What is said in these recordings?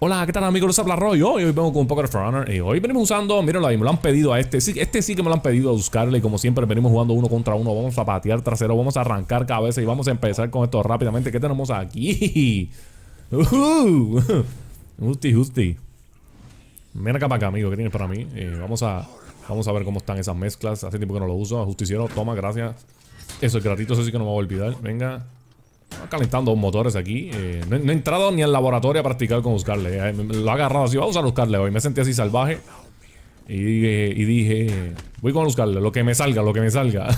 Hola, ¿qué tal amigos? Los habla Roy. Hoy, hoy vengo con un poco de y hoy venimos usando, mírenlo ahí, me lo han pedido a este. este sí que me lo han pedido a buscarle y como siempre venimos jugando uno contra uno. Vamos a patear trasero, vamos a arrancar cabeza y vamos a empezar con esto rápidamente. ¿Qué tenemos aquí? Uh, justi, justi. Mira acá para acá, amigo, ¿qué tienes para mí? Eh, vamos a vamos a ver cómo están esas mezclas. Hace tiempo que no lo uso. Justiciero, toma, gracias. Eso es gratito, eso sí que no me voy a olvidar. Venga, calentando motores aquí. Eh, no, he entrado ni al laboratorio a practicar con buscarle. Eh, lo he agarrado así, vamos a buscarle hoy. Me sentí así salvaje. Y, dije, voy con buscarle, lo que me salga, lo que me salga.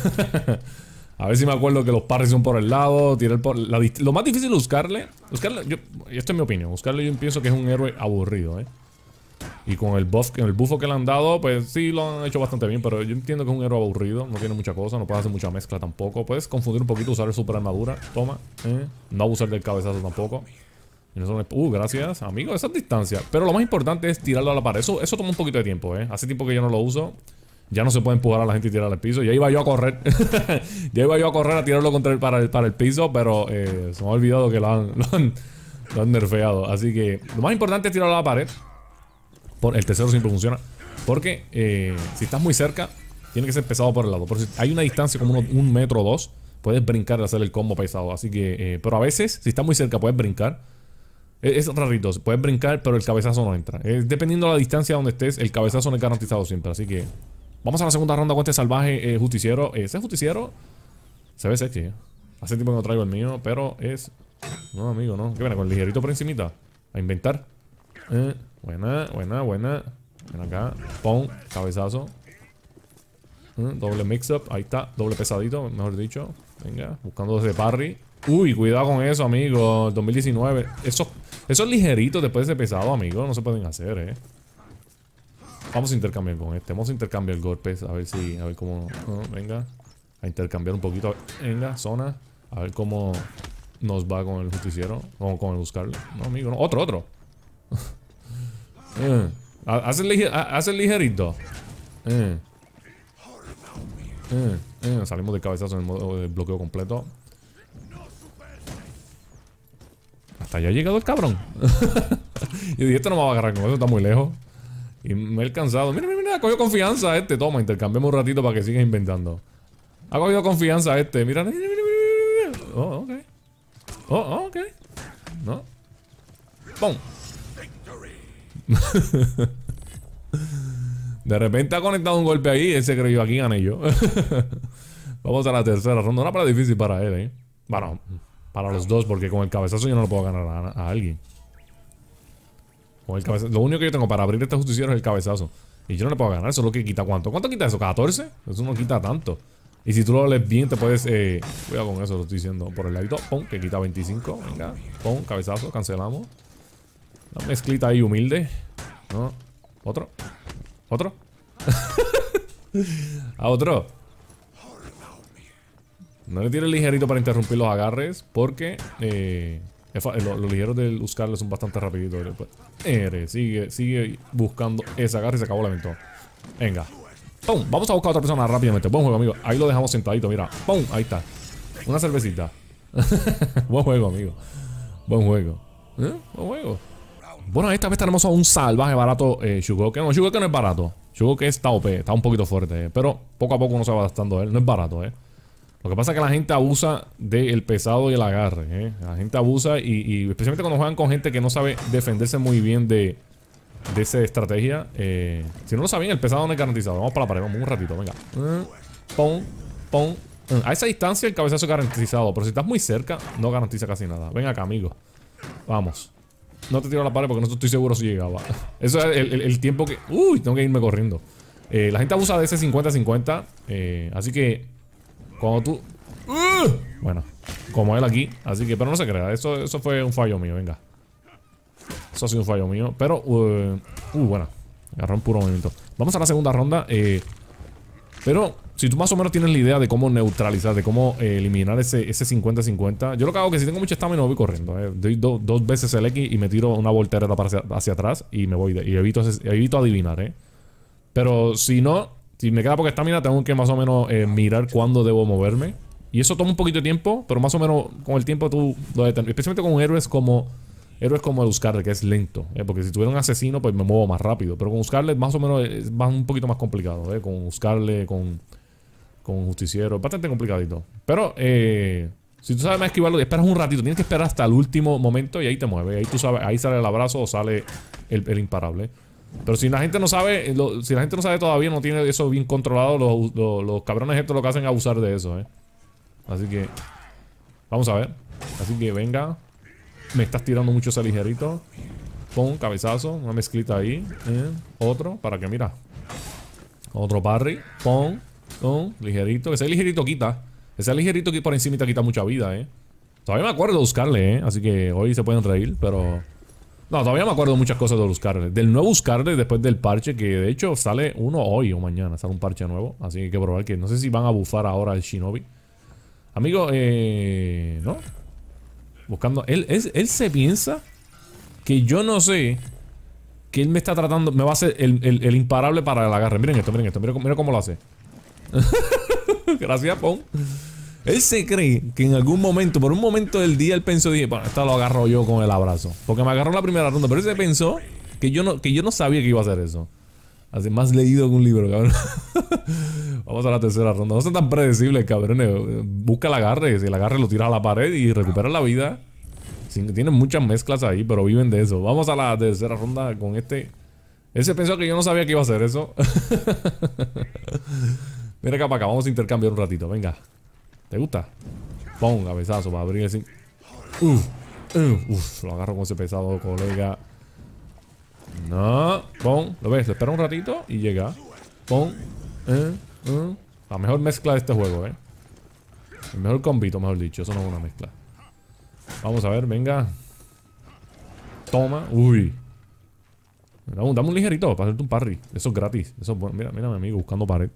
a ver si me acuerdo que los parres son por el lado, lo más difícil buscarle, buscarle esto es mi opinión, buscarle yo pienso que es un héroe aburrido, ¿eh? Y con el buff, el bufo que le han dado, pues sí lo han hecho bastante bien. Pero yo entiendo que es un héroe aburrido. No tiene mucha cosa, no puede hacer mucha mezcla tampoco. Puedes confundir un poquito, usar el super armadura. Toma. Eh, no abusar del cabezazo tampoco. Uh, gracias, amigo. esas distancias Pero lo más importante es tirarlo a la pared. Eso, eso toma un poquito de tiempo, ¿eh? Hace tiempo que yo no lo uso. Ya no se puede empujar a la gente y tirar al piso. Ya iba yo a correr. ya iba yo a correr a tirarlo contra el, para, el, para el piso, pero eh, se me ha olvidado que han, lo han nerfeado. Así que lo más importante es tirarlo a la pared. Por, el tercero siempre funciona. Porque eh, si estás muy cerca, tiene que ser pesado por el lado. Pero si hay una distancia como un metro o dos, puedes brincar y hacer el combo pesado. Así que, eh, pero a veces, si estás muy cerca, puedes brincar. Es, es, rarito, puedes brincar, pero el cabezazo no entra. es dependiendo de la distancia donde estés, el cabezazo no es garantizado siempre. Así que vamos a la segunda ronda con este salvaje eh, justiciero. Ese justiciero se ve sexy. Hace tiempo que no traigo el mío, pero es. No, amigo, no. ¿Qué pena con el ligerito por encimita? A inventar. Eh. Buena, buena, buena. Ven acá. Pum. Cabezazo. Mm, doble mix-up. Ahí está. Doble pesadito, mejor dicho. Venga. Buscando ese parry. Uy, cuidado con eso, amigo. 2019. eso es ligeritos después de pesado, amigo. No se pueden hacer, eh. Vamos a intercambiar con este. Vamos a intercambiar golpes. A ver si. A ver cómo. venga. A intercambiar un poquito. Venga, zona. A ver cómo nos va con el justiciero. O con el buscarlo. No, amigo. No. Otro, otro. Eh. haz Hace, ligerito. Eh. Eh, salimos de cabezazo en el modo bloqueo completo. Hasta allá ha llegado el cabrón. Y dije, esto no me va a agarrar con eso, está muy lejos. Y me he cansado Mira, mira, mira, cogido confianza este. Toma, intercambiemos un ratito para que sigas inventando. Ha cogido confianza este. Mira, mira, mira, Oh, ok. Oh, ok. No. ¡Pum! de repente ha conectado un golpe ahí. Ese creyó aquí gané yo. Vamos a la tercera ronda. Una para difícil para él, ¿eh? Bueno, para los dos, porque con el cabezazo yo no lo puedo ganar a, alguien. Lo único que yo tengo para abrir esta justiciero es el cabezazo. Y yo no le puedo ganar. Eso lo que quita cuánto. ¿Cuánto quita eso? ¿14? Eso no quita tanto. Y si tú lo lees bien, te puedes. Eh, cuidado con eso, lo estoy diciendo. Por el ladito, pum, que quita 25. Venga, pum, cabezazo, cancelamos. Una mezclita ahí humilde. ¿No? ¿Otro? ¿Otro? ¿A otro? No le tire ligerito para interrumpir los agarres porque eh, los, ligeros del Uscarle son bastante rapiditos. sigue, sigue buscando ese agarre y se acabó la ventana. Venga. ¡Pum! Vamos a buscar a otra persona rápidamente. Buen juego, amigo. Ahí lo dejamos sentadito, mira. ¡Pum! Ahí está. Una cervecita. Buen juego, amigo. Buen juego. ¿Eh? Buen juego. Bueno, esta vez tenemos a un salvaje barato eh, No, Shugoke no es barato. Shugoke está OP, está un poquito fuerte. Pero poco a poco uno se va adaptando él. No es barato, ¿eh? Lo que pasa es que la gente abusa del pesado y el agarre, eh. La gente abusa y, especialmente cuando juegan con gente que no sabe defenderse muy bien de, esa estrategia. Eh, si no lo saben, el pesado no es garantizado. Vamos para la pared, vamos un ratito, venga. Mm, pon, pon. Mm. A esa distancia el cabezazo es garantizado, pero si estás muy cerca, no garantiza casi nada. Venga, acá, amigo. Vamos. No te tiro la pared porque no estoy seguro si llegaba. Eso es el, tiempo que... Uy, tengo que irme corriendo. Eh, la gente abusa de ese 50-50. Eh, así que... Cuando tú... bueno, como él aquí. Así que, pero no se crea. Eso, eso fue un fallo mío, venga. Eso ha sido un fallo mío. Pero, Uy, uh, uh, bueno. Agarró un puro momento. Vamos a la segunda ronda. Eh, pero si tú más o menos tienes la idea de cómo neutralizar, de cómo eh, eliminar ese 50-50, yo lo que hago es que si tengo mucho estamina voy corriendo. Eh. Doy dos veces el X y me tiro una voltereta hacia, atrás y me voy. y evito, evito adivinar, ¿eh? Pero si no, si me queda poca estamina, tengo que más o menos eh, mirar cuándo debo moverme. Y eso toma un poquito de tiempo, pero más o menos con el tiempo tú lo Especialmente con héroes como héroes como el buscarle, que es lento. Porque si tuviera un asesino, pues me muevo más rápido. Pero con buscarle más o menos es un poquito más complicado. ¿eh? Con buscarle con con un justiciero. Bastante complicadito. Pero eh, si tú sabes más esquivarlo, esperas un ratito. Tienes que esperar hasta el último momento y ahí te mueves. Ahí tú sabes, ahí sale el abrazo o sale el, imparable. Pero si la gente no sabe, eh, si la gente no sabe todavía, no tiene eso bien controlado, los, cabrones estos lo que hacen es abusar de eso, eh. Así que. Vamos a ver. Así que venga. Me estás tirando mucho ese ligerito. Pon cabezazo, una mezclita ahí. Otro, para que mira. Otro parry. Pon ligerito. Ese ligerito quita. Ese ligerito que por encima te quita mucha vida, eh. Todavía me acuerdo de buscarle, eh. Así que hoy se pueden reír, pero... No, todavía me acuerdo muchas cosas de buscarle. Del nuevo buscarle después del parche, que de hecho sale uno hoy o mañana, sale un parche nuevo. Así que hay que probar que no sé si van a bufar ahora el Shinobi. Amigo, eh. ¿No? Buscando. Él, él, se piensa que yo no sé que él me está tratando. Me va a hacer el, imparable para el agarre. Miren esto, miren esto, miren cómo lo hace. Gracias, Pon. Él se cree que en algún momento, por un momento del día, él pensó, dije, bueno, esta lo agarro yo con el abrazo. Porque me agarró la primera ronda, pero él se pensó que yo no, que yo no sabía que iba a hacer eso. Así, más leído que un libro, cabrón. Vamos a la tercera ronda. No son tan predecibles, cabrones. Busca el agarre. Si el agarre lo tira a la pared y recupera la vida. Tienen muchas mezclas ahí, pero viven de eso. Vamos a la tercera ronda con este. Él se pensó que yo no sabía que iba a hacer eso. Mira acá acá, vamos a intercambiar un ratito, venga. ¿Te gusta? Pon, cabezazo para abrir el... Uf, lo agarro con ese pesado, colega. No, pon, lo ves, espera un ratito y llega. Pong. Eh, eh. La mejor mezcla de este juego, eh. El mejor combito, mejor dicho, eso no es una mezcla. Vamos a ver, venga. Toma, uy. Dame un, dame un ligerito para hacerte un parry. Eso es gratis. Eso es bueno. Mira, mira, mi amigo, buscando pared.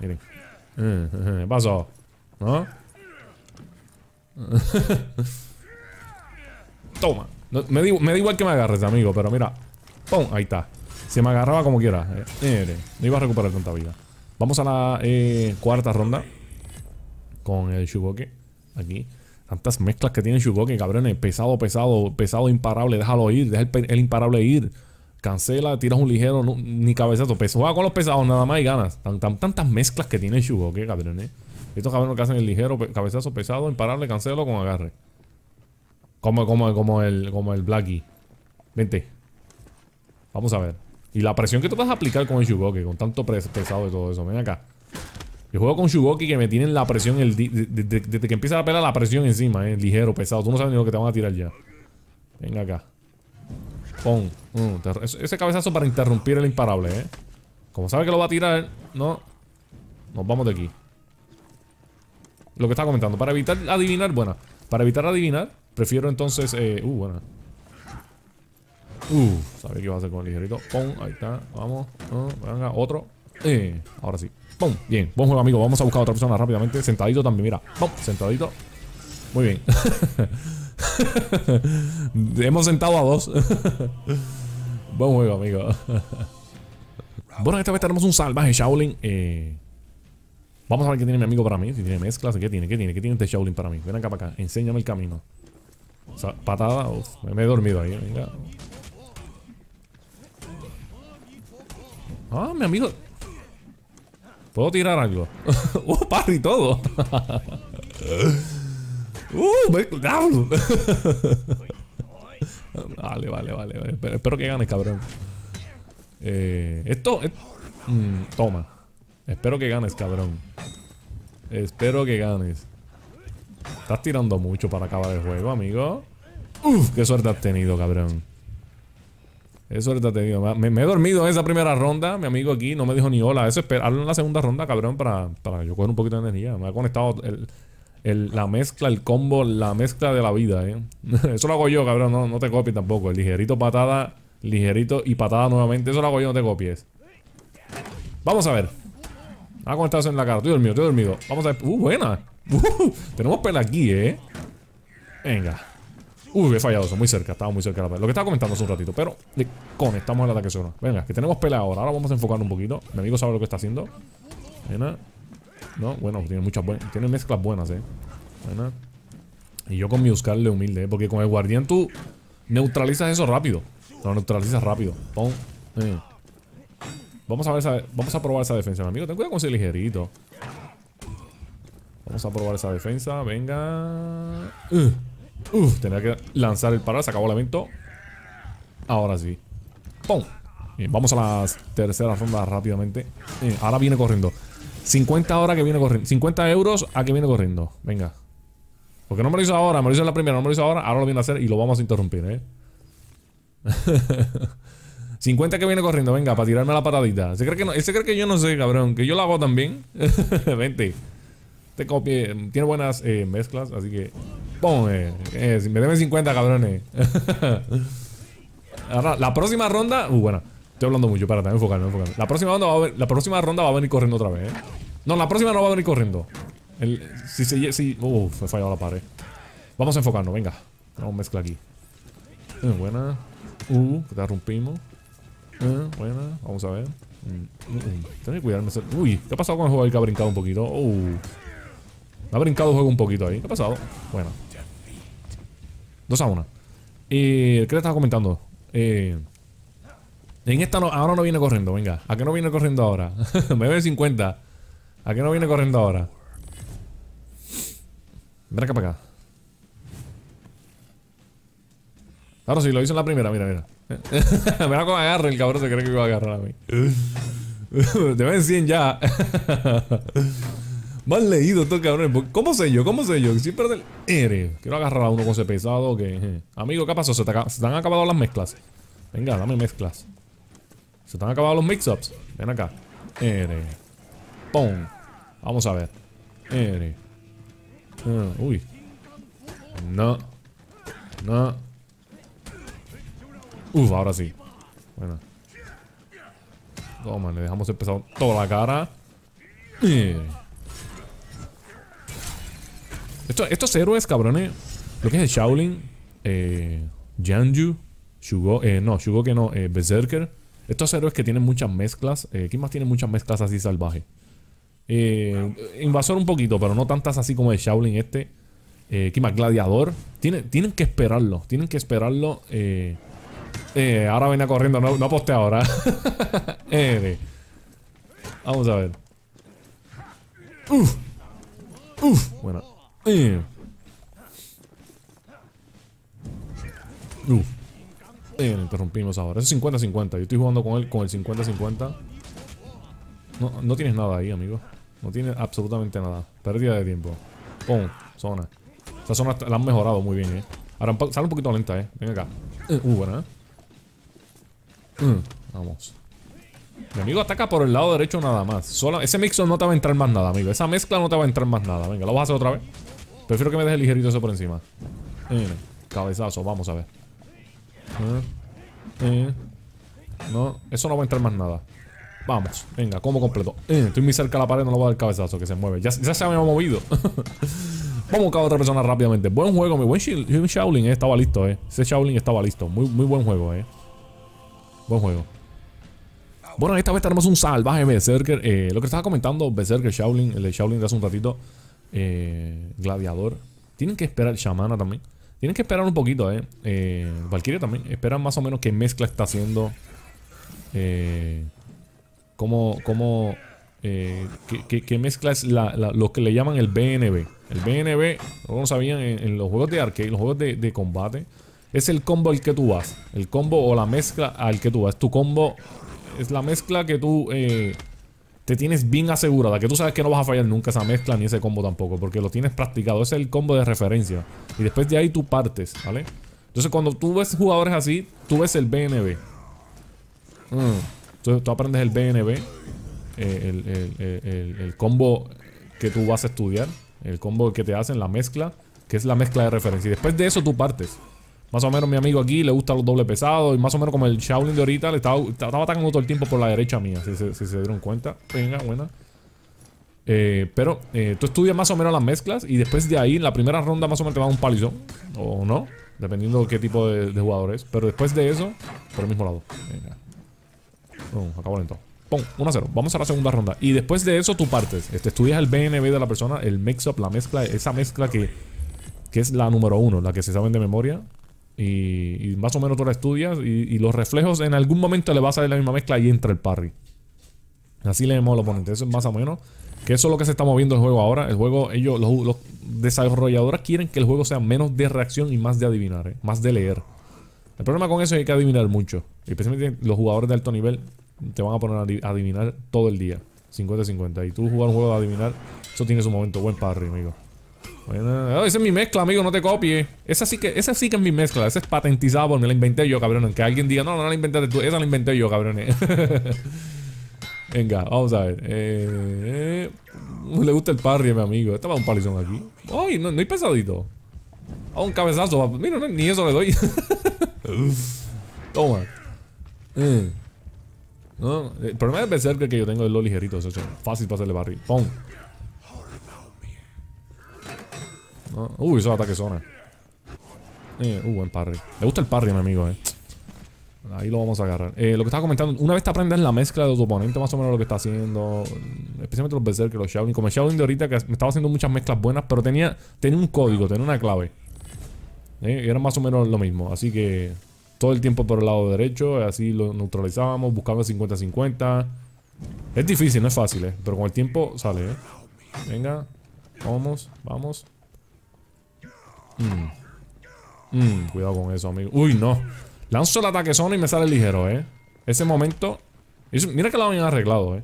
Miren. Eh, ¿No? Toma. me, da, igual que me agarres, amigo, pero mira. ¡Pum! Ahí está. Se me agarraba como quiera. Eh, no iba a recuperar tanta vida. Vamos a la eh, cuarta ronda. Con el Shugoke. Aquí. Tantas mezclas que tiene Shugoki cabrones. Pesado, pesado, pesado, imparable. Déjalo ir. Deja el imparable ir. Cancela, tiras un ligero, ni cabezazo. pesado Juega con los pesados nada más y ganas. tantas mezclas que tiene Shugo, qué cabrón, eh. Estos cabrones que hacen el ligero, cabezazo pesado, pararle cancelo con agarre. Como, como, como el, como el Blackie. Vente. Vamos a ver. Y la presión que tú vas a aplicar con el Shugoki, con tanto pesado y todo eso. Ven acá. Yo juego con Shugoki que me tienen la presión el desde, que empieza la pela la presión encima, eh. Ligero, pesado. Tú no sabes ni lo que te van a tirar ya. Venga acá. Pum. Mm, ese cabezazo para interrumpir el imparable, ¿eh? Como sabe que lo va a tirar, no. Nos vamos de aquí. Lo que estaba comentando. Para evitar adivinar, bueno Para evitar adivinar, prefiero entonces. Eh, uh, bueno Uh, sabía que iba a hacer con el ligerito. Pum, ahí está. Vamos. Uh, venga, otro. Eh, ahora sí. Pum, bien. Buen juego, amigo. Vamos a buscar otra persona rápidamente. Sentadito también, mira. Pum, sentadito. Muy bien. Hemos sentado a dos. Buen juego, amigo. bueno, esta vez tenemos un salvaje Shaolin. Eh, vamos a ver qué tiene mi amigo para mí. Si tiene mezclas, qué tiene, qué tiene, qué tiene este Shaolin para mí. Ven acá para acá, enséñame el camino. O patada, me he dormido ahí. Venga. Ah, mi amigo. ¿Puedo tirar algo? ¡Uh, parry todo! ¡Uh! ¡Diablo! vale, vale, vale. vale. espero que ganes, cabrón. Eh, esto. Mm, toma. Espero que ganes, cabrón. Espero que ganes. Estás tirando mucho para acabar el juego, amigo. ¡Uf! ¡Qué suerte has tenido, cabrón! ¡Qué suerte has tenido! Me, he dormido en esa primera ronda. Mi amigo aquí no me dijo ni hola. Eso espera. en la segunda ronda, cabrón, para, para yo coger un poquito de energía. Me ha conectado el, el, la mezcla, el combo, la mezcla de la vida, ¿eh? Eso lo hago yo, cabrón. No, no te copies tampoco. El ligerito, patada, ligerito y patada nuevamente. Eso lo hago yo, no te copies. Vamos a ver. Ah, estás en la cara. Estoy dormido, estoy dormido. Vamos a ver. Uh, buena. Uh, tenemos pela aquí, ¿eh? Venga. Uy, uh, he fallado eso, muy cerca, estaba muy cerca de la pelea. Lo que estaba comentando hace un ratito, pero conectamos el ataque solo. Venga, que tenemos pelea ahora. Ahora vamos a enfocar un poquito. Mi amigo sabe lo que está haciendo. Venga. ¿no? Bueno, tiene muchas Tiene mezclas buenas, eh. Buena. Y yo con mi le humilde, ¿eh? Porque con el guardián tú neutralizas eso rápido. Lo neutralizas rápido. Eh. Vamos a ver Vamos a probar esa defensa, mi amigo. Ten cuidado con ese ligerito. Vamos a probar esa defensa. Venga. Uff, uh, uh, tenía que lanzar el parar. Se acabó el evento. Ahora sí. ¡Pum! vamos a las terceras rondas rápidamente. Eh, ahora viene corriendo. 50 horas que viene corriendo. 50 euros a que viene corriendo. Venga. Porque no me lo hizo ahora, me lo hizo en la primera, no me lo hizo ahora, ahora lo viene a hacer y lo vamos a interrumpir, ¿eh? 50 que viene corriendo, venga, para tirarme la patadita. ¿Se cree que yo no sé, cabrón? Que yo lo hago también. Vente. Te copie. Tiene buenas eh, mezclas, así que. ¡Pum! Eh, eh, me deben 50, cabrones. ahora, la próxima ronda. Uh, bueno. Estoy hablando mucho, espérate, enfocarme, enfocarme. La próxima, ronda va a venir, la próxima ronda va a venir corriendo otra vez, ¿eh? No, la próxima no va a venir corriendo. El, si se... Si, uf, he fallado la pared. Vamos a enfocarnos, venga. Vamos a mezclar aquí. Eh, buena. Uh, te rompimos. Eh, buena. Vamos a ver. Mm, mm, mm. Tengo que cuidarme. Uy, ¿qué ha pasado con el juego ahí que ha brincado un poquito? Uh. Ha brincado el juego un poquito ahí. ¿Qué ha pasado? Bueno. Dos a una Eh, ¿Qué le estaba comentando? Eh... En esta no, ahora no viene corriendo, venga. ¿A qué no viene corriendo ahora? Me ve 50. ¿A qué no viene corriendo ahora? Ven acá para acá. Claro, sí, lo hice en la primera, mira, mira. Mira cómo agarra el cabrón se cree que iba a agarrar a mí. Te ven 100 ya. Mal leído estos cabrón. ¿Cómo sé yo? ¿Cómo sé yo? Siempre del... R. Quiero agarrar a uno con ese pesado que... Amigo, ¿qué pasó? Se, se han acabado las mezclas. Venga, dame mezclas. Se están acabando los mix-ups. Ven acá. Pum. Vamos a ver. Ah, uy. No. No. Uf, ahora sí. Bueno. Toma, le dejamos el toda la cara. Esto, estos héroes, cabrones. Lo que es el Shaolin. Eh, Janju. Shugo. Eh, no, Shugo que no. Eh, Berserker estos héroes que tienen muchas mezclas. Kimas eh, más tiene muchas mezclas así salvajes? Eh, invasor un poquito, pero no tantas así como el Shaolin este. Eh, más? Gladiador. Tienen, tienen que esperarlo. Tienen que esperarlo. Eh, ahora venía corriendo. No, aposte ahora. vamos a ver. Uf. Uf. Bueno. Uf. Eh, interrumpimos ahora. es 50-50. Yo estoy jugando con él con el 50-50. No, tienes nada ahí, amigo. No tienes absolutamente nada. Pérdida de tiempo. Pum, zona. Esta zona la han mejorado muy bien, eh. Ahora sale un poquito lenta, eh. Ven acá. Eh, uh, bueno eh. Mm, vamos. Mi amigo ataca por el lado derecho nada más. Solo, ese mixo no te va a entrar más nada, amigo. Esa mezcla no te va a entrar más nada. Venga, lo vas a hacer otra vez. Prefiero que me dejes ligerito eso por encima. Eh, cabezazo, vamos a ver. Eh, eh, no, eso no va a entrar más nada. Vamos, venga, como completo. Eh, estoy muy cerca de la pared, no lo voy a dar el cabezazo que se mueve. Ya, se me ha movido. Vamos a buscar otra persona rápidamente. Buen juego, mi buen Shaolin, estaba listo, eh. Ese Shaolin estaba listo. Muy, muy buen juego, eh. Buen juego. Bueno, esta vez tenemos un salvaje Berserker. lo que estaba comentando, Berserker Shaolin, el de Shaolin de hace un ratito. gladiador. Tienen que esperar Shamana también. Tienen que esperar un poquito, ¿eh? eh Valkyria también. Esperan más o menos qué Mezcla está haciendo. Eh, cómo, cómo eh, que, mezcla es lo que le llaman el BNB. El BNB, no lo sabían, en, los juegos de arcade, los juegos de, de, combate, es el combo al que tú vas. El combo o la mezcla al que tú vas. Tu combo es la mezcla que tú eh, te tienes bien asegurada, que tú sabes que no vas a fallar nunca esa mezcla ni ese combo tampoco, porque lo tienes practicado, ese es el combo de referencia. Y después de ahí tú partes, ¿vale? Entonces cuando tú ves jugadores así, tú ves el BNB. Mm. Entonces tú aprendes el BNB, eh, el, el, combo que tú vas a estudiar, el combo que te hacen, la mezcla, que es la mezcla de referencia. Y después de eso tú partes. Más o menos mi amigo aquí le gusta los doble pesado Y más o menos como el Shaolin de ahorita le estaba, estaba atacando todo el tiempo por la derecha mía, si se, dieron cuenta. Venga, buena. Eh, pero eh, tú estudias más o menos las mezclas y después de ahí, la primera ronda más o menos te va un palizón. O no, dependiendo de qué tipo de, de jugador es. Pero después de eso, por el mismo lado. Venga. acabo lento. Pum, 1-0. Vamos a la segunda ronda. Y después de eso tú partes. Este, estudias el BNB de la persona, el mix-up, la mezcla, esa mezcla que, que es la número uno, la que se sabe de memoria. Y, más o menos tú la estudias y, los reflejos en algún momento le va a salir la misma mezcla y entra el parry. Así le llamamos al oponente. Eso es más o menos. Que eso es lo que se está moviendo el juego ahora. El juego, ellos, los, desarrolladores quieren que el juego sea menos de reacción y más de adivinar, ¿eh? más de leer. El problema con eso es que hay que adivinar mucho. Especialmente los jugadores de alto nivel te van a poner a adivinar todo el día. 50-50. Y tú jugar un juego de adivinar, eso tiene su momento. Buen parry, amigo. Bueno, esa es mi mezcla, amigo, no te copies. Esa sí que, esa sí que es mi mezcla. Esa es patentizada por me la inventé yo, cabrón. Que alguien diga, no, no la inventaste tú, esa la inventé yo, cabrón. Venga, vamos a ver. Eh, eh, le gusta el parry a mi amigo. Estaba un palizón aquí. Ay, no, no hay pesadito. A un cabezazo. Mira, ni eso le doy. Toma. Eh, el problema de pensar que yo tengo es lo ligerito. fácil para hacerle parry. Pum. Uy, esos ataques son. Eh, uh, buen parry. Me gusta el parry, mi amigo, eh. Ahí lo vamos a agarrar. Eh, lo que estaba comentando, una vez te aprendes la mezcla de tu oponente, más o menos lo que está haciendo. Especialmente los Berserker, los Shaolin. Como el de ahorita, que me estaba haciendo muchas mezclas buenas, pero tenía, tenía un código, tenía una clave. Eh, era más o menos lo mismo. Así que todo el tiempo por el lado derecho, así lo neutralizábamos, buscando 50-50. Es difícil, no es fácil, eh, pero con el tiempo sale. Eh. Venga, vamos, vamos. Mmm. cuidado con eso, amigo. Uy, no. Lanzo el ataque solo y me sale ligero, ¿eh? Ese momento... Mira que lo habían arreglado, ¿eh?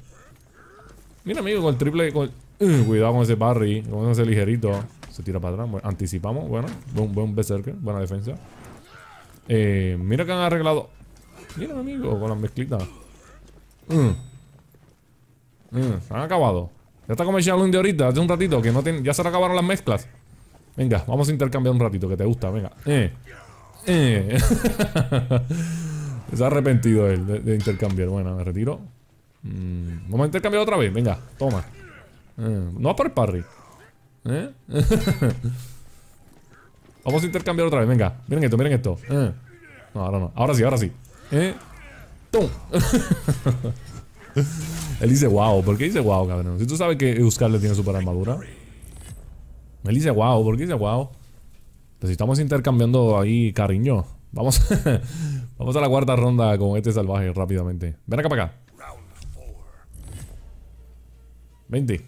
Mira, amigo, con el triple... Uh, cuidado con ese parry, con ese ligerito. Se tira para atrás. anticipamos, bueno. Buen, buen berserker, buena defensa. Eh, mira que han arreglado... Mira, amigo, con las mezclitas. Mm. Mm, han acabado. Ya está comercial de ahorita, hace un ratito, que no tiene, ya se le acabaron las mezclas. Venga, vamos a intercambiar un ratito, que te gusta, venga. Eh. eh. Se ha arrepentido él de, intercambiar. Bueno, me retiro. Mm, vamos a intercambiar otra vez. Venga, toma. Eh, no va por el parry. Eh. vamos a intercambiar otra vez. Venga, miren esto, miren esto. No, ahora no. Ahora sí, ahora sí. ¿Eh? ¡Tum! él dice wow. ¿Por qué dice wow, cabrón? Si tú sabes que Euskal le tiene super armadura. Él dice wow, ¿por qué dice wow? Entonces pues estamos intercambiando ahí cariño. Vamos, vamos a la cuarta ronda con este salvaje rápidamente. Ven acá para acá. 20.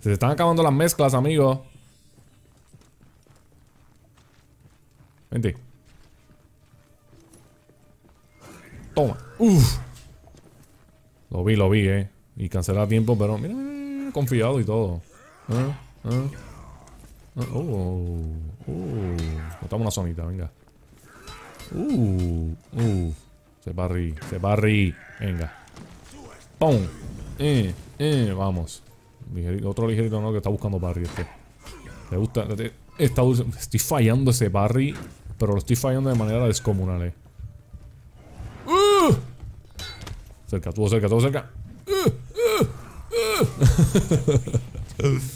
se, están acabando las mezclas, amigo. 20. Toma. uff Lo vi, lo vi, eh. Y cancelar tiempo, pero confiado y todo. ¿Eh? ¿Eh? ¿Eh? Oh, oh. Botamos oh. una zonita, venga. Uh, uh. Se barri, se barri. Venga. ¡Pum! Eh, eh, vamos. otro ligerito no que está buscando barri este. gusta. está, estoy fallando ese barri, pero lo estoy fallando de manera descomunal, eh. ¡Uh! Cerca, tuvo cerca, tuvo cerca. ¡Uh! ¡Uh! ¡Uh!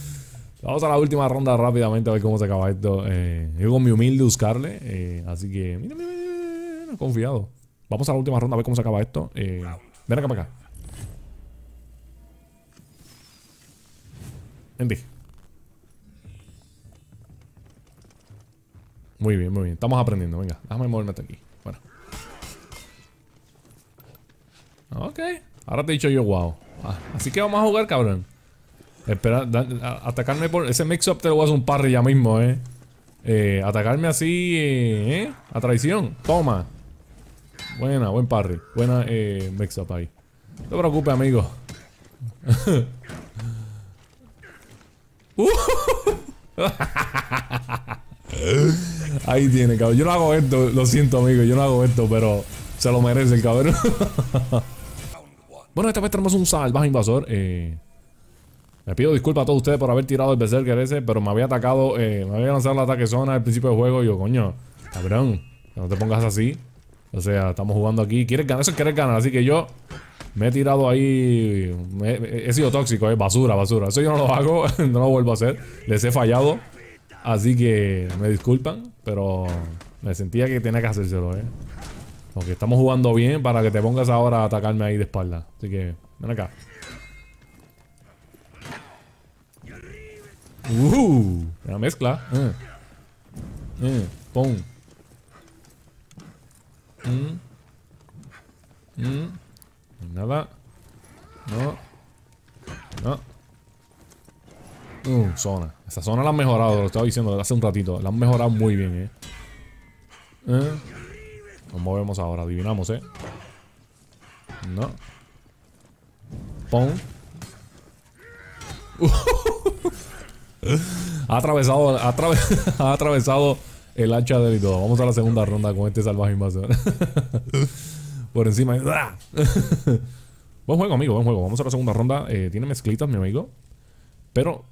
Vamos a la última ronda rápidamente a ver cómo se acaba esto. Eh, yo con mi humilde buscarle. Eh, así que, mira, mira, confiado. Vamos a la última ronda a ver cómo se acaba esto. Eh, ven acá para acá. En Muy bien, muy bien. Estamos aprendiendo. Venga, déjame moverme hasta aquí. Bueno. Ok. Ahora te he dicho yo, guau. Ah, así que vamos a jugar, cabrón. Espera, atacarme por. Ese mix-up te lo voy a hacer un parry ya mismo, eh. eh atacarme así, eh, eh A traición. Toma. Buena, buen parry. Buena eh, mix-up ahí. No te preocupes, amigo. Ahí tiene, cabrón. Yo no hago esto, lo siento, amigo. Yo no hago esto, pero se lo merece el cabrón. bueno, esta vez tenemos un salvaje invasor. Eh, les pido disculpas a todos ustedes por haber tirado el que ese, pero me había atacado, eh, me había lanzado el ataque zona al principio del juego. Y yo, coño, cabrón, no te pongas así. O sea, estamos jugando aquí. Quieres ganar, eso es querer ganar. Así que yo me he tirado ahí. he sido tóxico, eh. Basura, basura. Eso yo no lo hago, no lo vuelvo a hacer. Les he fallado. Así que me disculpan, pero me sentía que tenía que hacérselo, eh. Porque estamos jugando bien para que te pongas ahora a atacarme ahí de espalda. Así que, ven acá. Uh, una mezcla. Uh. pum. Mm. Mm. Mm. Nada. No. No. Uh, zona. Esta zona la han mejorado, lo estaba diciendo hace un ratito. La han mejorado muy bien, eh. eh. Nos movemos ahora, adivinamos, eh. No. Pon. ha atravesado, ha, atravesado, ha atravesado el hacha del todo. Vamos a la segunda ronda con este salvaje invasor. Por encima. buen juego, amigo, buen juego. Vamos a la segunda ronda. Eh, tiene mezclitas, mi amigo. Pero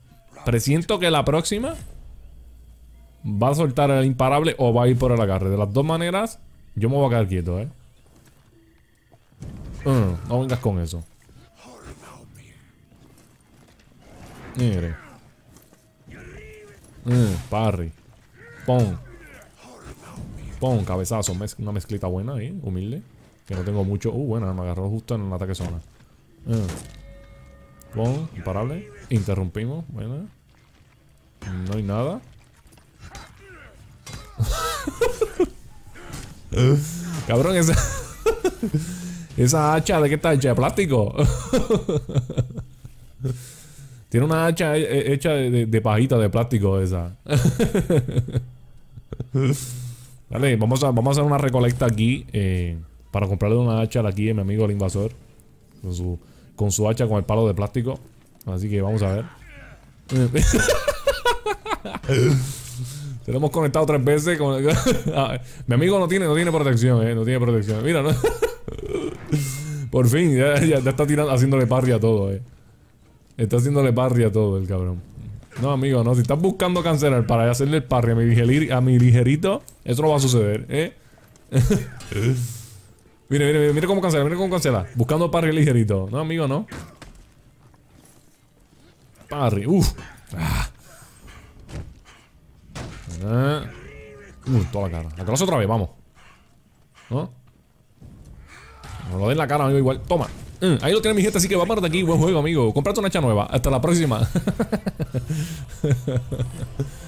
presiento que la próxima va a soltar el imparable o va a ir por el agarre. De las dos maneras, yo me voy a quedar quieto, ¿eh? mm, no vengas con eso. Mire. Mm, parry. Pon. Pon, cabezazo. una mezclita buena ahí, humilde. Que no tengo mucho. Uh, bueno, me agarró justo en el ataque zona. Mm. imparable. Interrumpimos, bueno No hay nada. Cabrón, esa. esa hacha, ¿de qué está hecha? ¿De plástico? Tiene una hacha hecha de, pajita de plástico esa. Dale, vamos a, vamos a hacer una recolecta aquí eh, para comprarle una hacha aquí a mi amigo el invasor. Con su, hacha con el palo de plástico. Así que vamos a ver. Se lo hemos conectado tres veces. Ah, mi amigo no tiene, no tiene protección, eh, No tiene protección. Mira, ¿no? Por fin, ya, ya, está tirando, haciéndole parry a todo, eh. Está haciéndole parry a todo el cabrón. No, amigo, no. Si estás buscando cancelar para hacerle el parry a mi, ligerito, eso no va a suceder, ¿eh? mire, mire, mire cómo cancela, mire cómo cancela. Buscando parry ligerito. No, amigo, no. Parry, uff. Ah. Uh, toda la cara. La otra vez, vamos. ¿No? No lo den la cara, amigo, igual. Toma. Mm, ahí lo tiene mi gente, así que vámonos de aquí. Buen juego, amigo. Comprate una hacha nueva. Hasta la próxima.